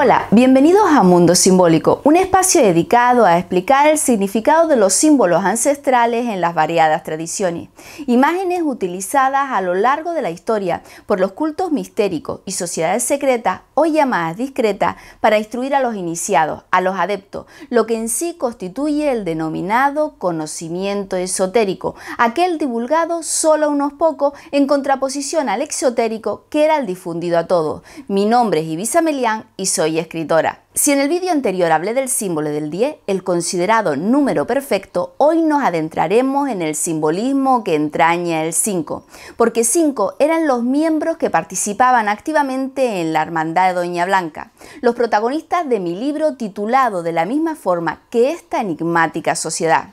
Hola, bienvenidos a Mundo Simbólico, un espacio dedicado a explicar el significado de los símbolos ancestrales en las variadas tradiciones, imágenes utilizadas a lo largo de la historia por los cultos mistéricos y sociedades secretas hoy llamadas discretas para instruir a los iniciados, a los adeptos, lo que en sí constituye el denominado conocimiento esotérico, aquel divulgado solo a unos pocos en contraposición al exotérico que era el difundido a todos. Mi nombre es Ibiza Melián y soy y escritora. Si en el vídeo anterior hablé del símbolo del 10, el considerado número perfecto, hoy nos adentraremos en el simbolismo que entraña el 5, porque 5 eran los miembros que participaban activamente en la Hermandad de Doña Blanca, los protagonistas de mi libro titulado de la misma forma que esta enigmática sociedad.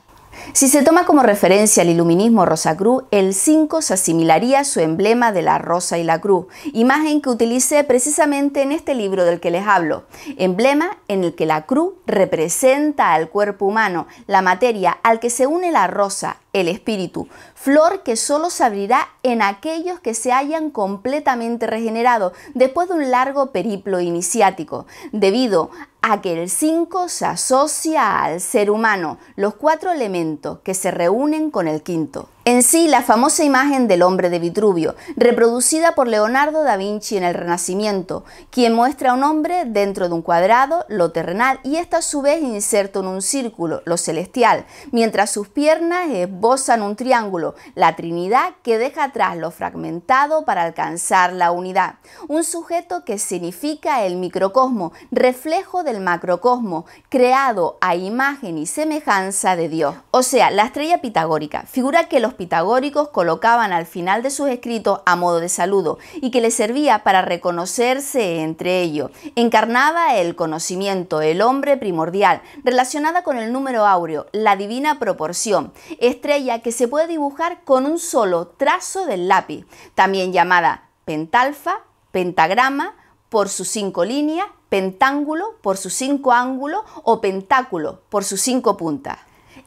Si se toma como referencia el iluminismo Rosacruz, el 5 se asimilaría su emblema de la rosa y la cruz, imagen que utilicé precisamente en este libro del que les hablo, emblema en el que la cruz representa al cuerpo humano, la materia al que se une la rosa, el Espíritu, flor que solo se abrirá en aquellos que se hayan completamente regenerado después de un largo periplo iniciático, debido a que el 5 se asocia al ser humano, los cuatro elementos que se reúnen con el quinto. En sí, la famosa imagen del hombre de Vitruvio, reproducida por Leonardo da Vinci en el Renacimiento, quien muestra a un hombre dentro de un cuadrado, lo terrenal, y está a su vez inserto en un círculo, lo celestial, mientras sus piernas esbozan un triángulo, la Trinidad, que deja atrás lo fragmentado para alcanzar la unidad. Un sujeto que significa el microcosmo, reflejo del macrocosmo, creado a imagen y semejanza de Dios. O sea, la estrella pitagórica, figura que los pitagóricos colocaban al final de sus escritos a modo de saludo y que les servía para reconocerse entre ellos. Encarnaba el conocimiento, el hombre primordial, relacionada con el número áureo, la divina proporción, estrella que se puede dibujar con un solo trazo del lápiz, también llamada pentalfa, pentagrama, por sus cinco líneas, pentángulo, por sus cinco ángulos o pentáculo por sus cinco puntas.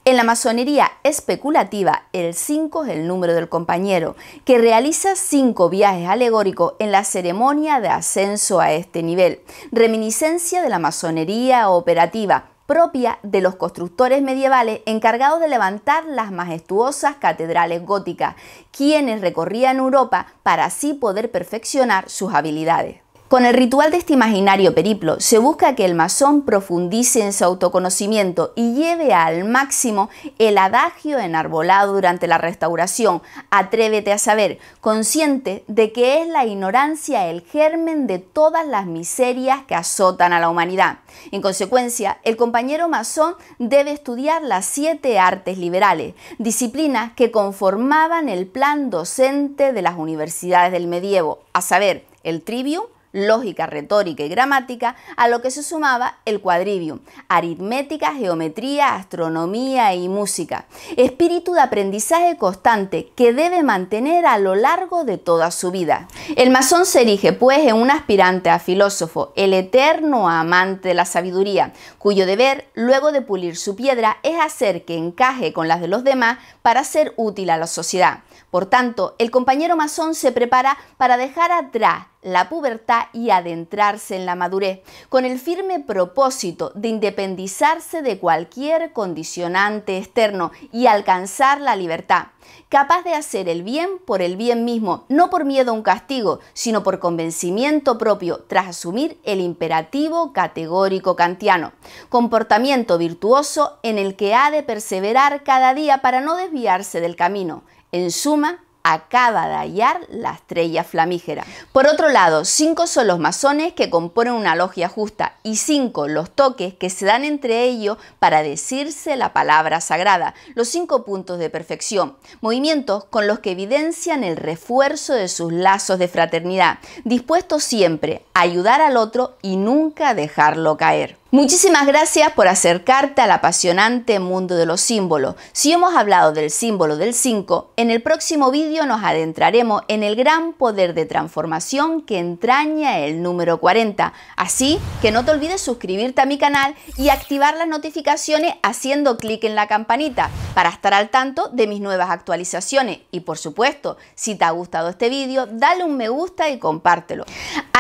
En la masonería especulativa, el 5 es el número del compañero, que realiza cinco viajes alegóricos en la ceremonia de ascenso a este nivel, reminiscencia de la masonería operativa propia de los constructores medievales encargados de levantar las majestuosas catedrales góticas, quienes recorrían Europa para así poder perfeccionar sus habilidades. Con el ritual de este imaginario periplo se busca que el masón profundice en su autoconocimiento y lleve al máximo el adagio enarbolado durante la restauración, atrévete a saber, consciente de que es la ignorancia el germen de todas las miserias que azotan a la humanidad. En consecuencia, el compañero masón debe estudiar las siete artes liberales, disciplinas que conformaban el plan docente de las universidades del medievo, a saber, el trivium, lógica, retórica y gramática, a lo que se sumaba el cuadrivium, aritmética, geometría, astronomía y música. Espíritu de aprendizaje constante que debe mantener a lo largo de toda su vida. El masón se erige pues en un aspirante a filósofo, el eterno amante de la sabiduría, cuyo deber, luego de pulir su piedra, es hacer que encaje con las de los demás para ser útil a la sociedad. Por tanto, el compañero masón se prepara para dejar atrás la pubertad y adentrarse en la madurez, con el firme propósito de independizarse de cualquier condicionante externo y alcanzar la libertad, capaz de hacer el bien por el bien mismo, no por miedo a un castigo, sino por convencimiento propio, tras asumir el imperativo categórico kantiano, comportamiento virtuoso en el que ha de perseverar cada día para no desviarse del camino. En suma, acaba de hallar la estrella flamígera. Por otro lado, cinco son los masones que componen una logia justa y cinco los toques que se dan entre ellos para decirse la palabra sagrada, los cinco puntos de perfección, movimientos con los que evidencian el refuerzo de sus lazos de fraternidad, dispuestos siempre a ayudar al otro y nunca dejarlo caer. Muchísimas gracias por acercarte al apasionante mundo de los símbolos. Si hemos hablado del símbolo del 5, en el próximo vídeo nos adentraremos en el gran poder de transformación que entraña el número 40. Así que no te olvides suscribirte a mi canal y activar las notificaciones haciendo clic en la campanita para estar al tanto de mis nuevas actualizaciones. Y por supuesto, si te ha gustado este vídeo, dale un me gusta y compártelo.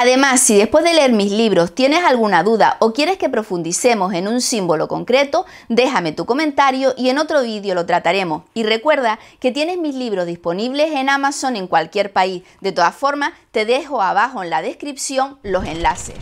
Además, si después de leer mis libros tienes alguna duda o quieres que profundicemos en un símbolo concreto, déjame tu comentario y en otro vídeo lo trataremos. Y recuerda que tienes mis libros disponibles en Amazon en cualquier país. De todas formas, te dejo abajo en la descripción los enlaces.